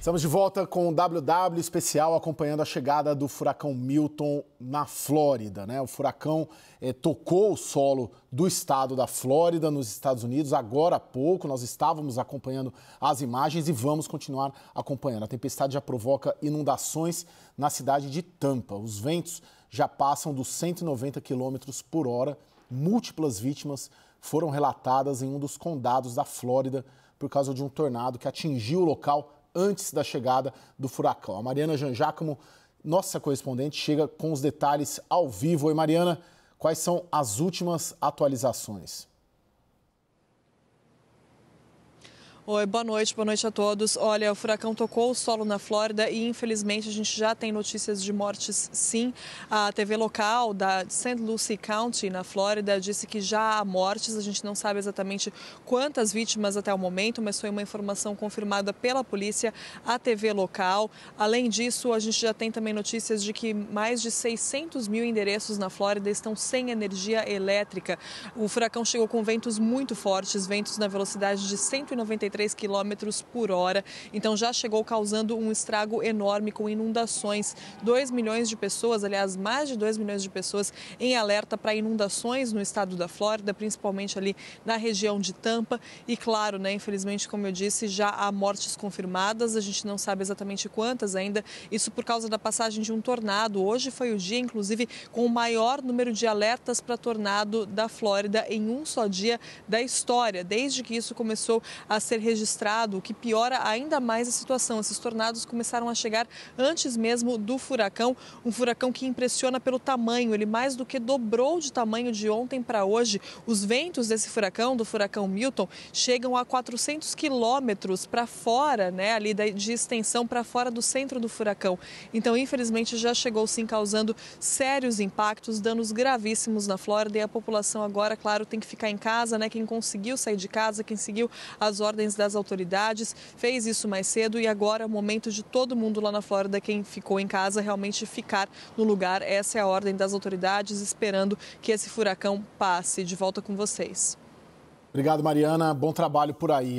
Estamos de volta com o WW especial acompanhando a chegada do furacão Milton na Flórida. Né? O furacão eh, tocou o solo do estado da Flórida, nos Estados Unidos, agora há pouco. Nós estávamos acompanhando as imagens e vamos continuar acompanhando. A tempestade já provoca inundações na cidade de Tampa. Os ventos já passam dos 190 km por hora. Múltiplas vítimas foram relatadas em um dos condados da Flórida por causa de um tornado que atingiu o local antes da chegada do furacão. A Mariana Janjacamo, nossa correspondente, chega com os detalhes ao vivo. Oi, Mariana, quais são as últimas atualizações? Oi, boa noite, boa noite a todos. Olha, o furacão tocou o solo na Flórida e infelizmente a gente já tem notícias de mortes sim. A TV local da St. Lucie County, na Flórida, disse que já há mortes. A gente não sabe exatamente quantas vítimas até o momento, mas foi uma informação confirmada pela polícia, a TV local. Além disso, a gente já tem também notícias de que mais de 600 mil endereços na Flórida estão sem energia elétrica. O furacão chegou com ventos muito fortes, ventos na velocidade de 193 3 quilômetros por hora. Então já chegou causando um estrago enorme com inundações. 2 milhões de pessoas, aliás, mais de 2 milhões de pessoas em alerta para inundações no estado da Flórida, principalmente ali na região de Tampa. E claro, né, infelizmente, como eu disse, já há mortes confirmadas, a gente não sabe exatamente quantas ainda. Isso por causa da passagem de um tornado. Hoje foi o dia, inclusive, com o maior número de alertas para tornado da Flórida em um só dia da história, desde que isso começou a ser registrado, o que piora ainda mais a situação. Esses tornados começaram a chegar antes mesmo do furacão, um furacão que impressiona pelo tamanho. Ele mais do que dobrou de tamanho de ontem para hoje. Os ventos desse furacão, do furacão Milton, chegam a 400 quilômetros para fora, né, ali de extensão para fora do centro do furacão. Então, infelizmente, já chegou sim causando sérios impactos, danos gravíssimos na Flórida e a população agora, claro, tem que ficar em casa, né? Quem conseguiu sair de casa, quem seguiu as ordens das autoridades, fez isso mais cedo e agora é o momento de todo mundo lá na Flórida, quem ficou em casa, realmente ficar no lugar. Essa é a ordem das autoridades, esperando que esse furacão passe. De volta com vocês. Obrigado, Mariana. Bom trabalho por aí.